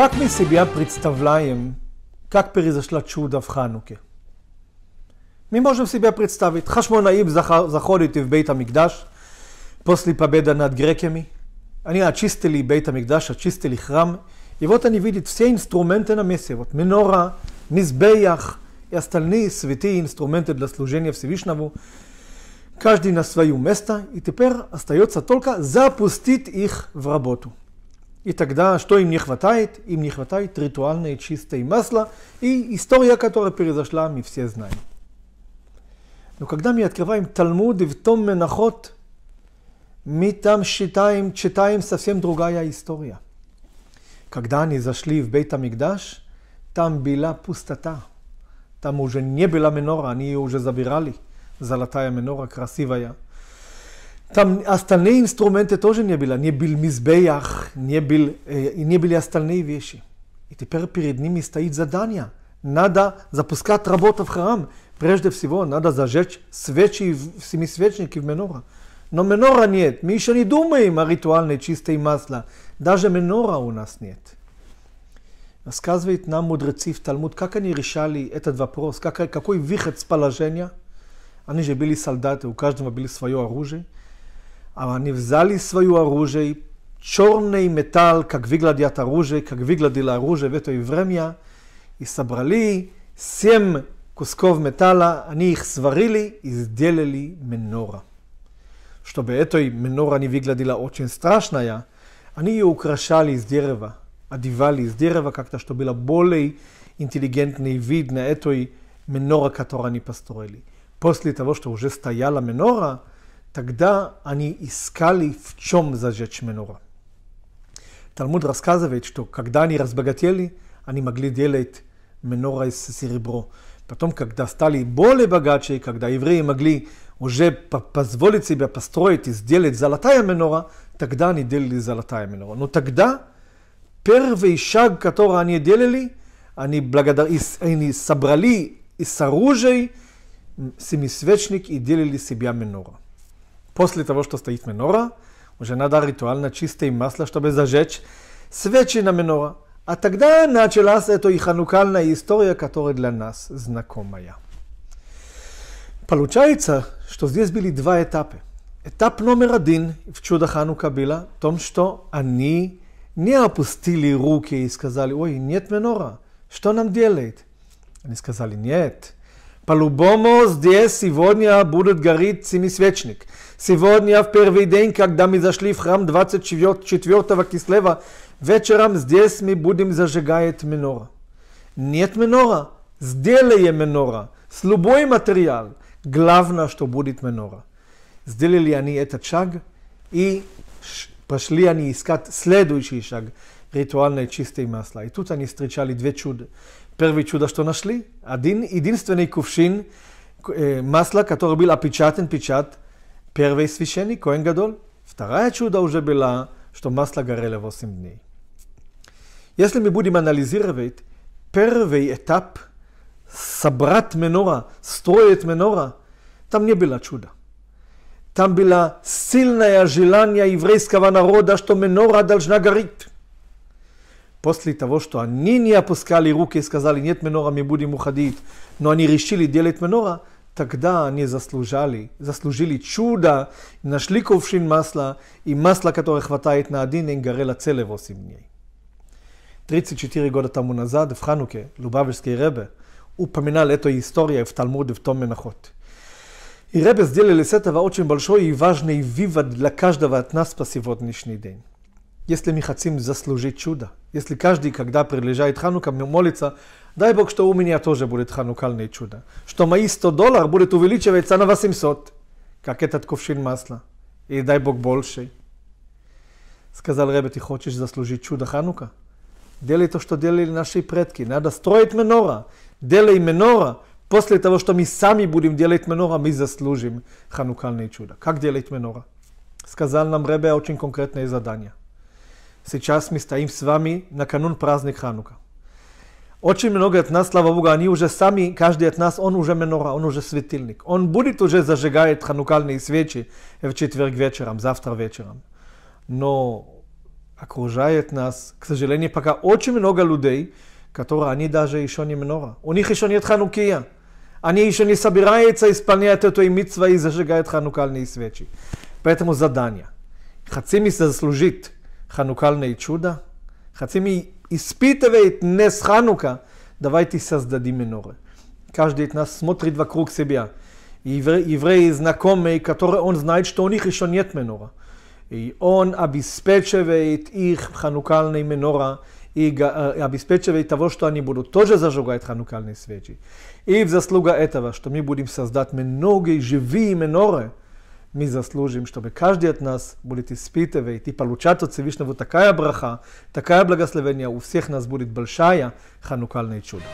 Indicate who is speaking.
Speaker 1: Как мы себя представляем, как произошла чудо в Хануке? Мы можем себе представить, Хашмонаим заходит в Бейт Амикдаш после победы над греками. Они очистили Бейт Амикдаш, очистили храм. И вот они видят все инструменты на месте. Вот минора, мизбеях и остальные святые инструменты для служения Всевышнему. Каждый на свое место. И теперь остается только запустить их в работу. И тогда da, им не хватает, им не nije hvatajet ritualne i čiste i masla i история, которая произошла, мы все знаем. Но когда мы открываем Талмуд и в том Менахот, мы там считаем, читаем совсем другая история. Когда они зашли в Бейт Амигдаш, там была пустота. Там уже не была минора, они ее уже забирали. Золотая минора, красивая. Там остальные инструменты тоже не были. Не был мизбеях, не, был, э, не были остальные вещи. И теперь перед ними стоит задание. Надо запускать работу в храм. Прежде всего, надо зажечь свечи, семисвечники в менора. Но менора нет. Мы еще не думаем о ритуальной чистой масле. Даже менора у нас нет. Рассказывает нам мудрецы в Талмуд, как они решали этот вопрос, как, какой выход с положения. Они же были солдаты, у каждого были свое оружие. они взяли свое оружие, черный металл, как выглядят оружие, как выглядело оружие в это время, и собрали семь кусков металла, они их сварили и сделали минора. Чтобы этой минора не выглядела очень страшная, они ее украшали из дерева, одевали из дерева как-то, чтобы было более интеллигентный вид на этой минора, которую они построили. После того, что уже стояла минора, Тогда они искали, в чем зажечь минора. Талмуд рассказывает, что когда они разбогатели, они могли делать минора из серебро. Потом, когда стали более богаче, когда евреи могли уже позволить себе построить и сделать золотая минора, тогда они делали золотая минора. Но тогда первый шаг, который они делали, они, благодар... они собрали из оружия семисвечник и делали себя минора. после того, что стоит менора, уже надо ритуально чистое масло, чтобы зажечь свечи на менора. А тогда началась эта и ханукальная история, которая для нас знакомая. Получается, что здесь были два этапа. Этап номер один в чудо Ханука было в том, что они не опустили руки и сказали, ой, нет менора, что нам делать?" Они сказали, нет, по-любому здесь сегодня будет гореть семисвечник. Сегодня, в первый день, когда мы зашли в храм 24 Кислева, вечером здесь мы будем зажигать минора. Нет минора, сделаем минора с любой материал. Главное, что будет минора. Сделали они этот шаг и пошли они искать следующий шаг ритуальной чистой масла. И тут они встречали две чуда. Prvi čuda što našli, a din, jedinstveni kufšin масла, который был опечатан печат первый священник, Коэн Гадоль. Второе чудо уже было, что масло горело 8 дней. Если мы будем анализировать первый этап собрать менора, строить менора, там не было чуда. Там было сильное желание еврейского народа, что менора должна гореть. после того, что они не опускали руки и сказали, нет минора, мы будем уходить, но они решили делать минора, тогда они заслужали, заслужили чудо, нашли кувшин масла, и масло, которое хватает на один, день горело целые 8 дней. 34 года тому назад в Хануке Лубавичский Ребе упоминал эту историю в Талмуде в том Менахот. И Ребе сделали с этого очень большой и важный вывод для каждого от нас по сегодняшний день если мы хотим заслужить чудо, если каждый, когда приближает Ханука, молится, дай Бог, что у меня тоже будет ханукальное чудо, что мои 100 долларов будет увеличиваться на 800, как этот кувшин масла, и дай Бог больше. Сказал Ребе, ты хочешь заслужить чудо Ханука? Делай то, что делали наши предки. Надо строить менора. Делай менора. После того, что мы сами будем делать менора, мы заслужим ханукальное чудо. Как делать менора? Сказал нам Ребе очень конкретное задание. Сейчас мы стоим с вами на канун праздник Ханука. Очень много от нас, слава Богу, они уже сами, каждый от нас, он уже менора, он уже светильник. Он будет уже зажигает ханукальные свечи в четверг вечером, завтра вечером. Но окружает нас, к сожалению, пока очень много людей, которые они даже еще не менора. У них еще нет ханукия. Они еще не собираются исполнять эту имитсва и зажигают ханукальные свечи. Поэтому задание. Хотим заслужить ханукальные чудо. Хотим и испытывает нес Ханука, давайте создадим миноры. Каждый из нас смотрит вокруг себя. И евреи знакомые, которые он знает, что у них еще нет минора. И он обеспечивает их Ханукальной минора и обеспечивает того, что они будут тоже зажигать ханукальные свечи. И в заслуга этого, что мы будем создать многие живые миноры, мы заслужим, чтобы каждый от нас будет испытывать и получать от Всевышнего такая браха, такая благословение, у всех нас будет большая ханукальное чудо.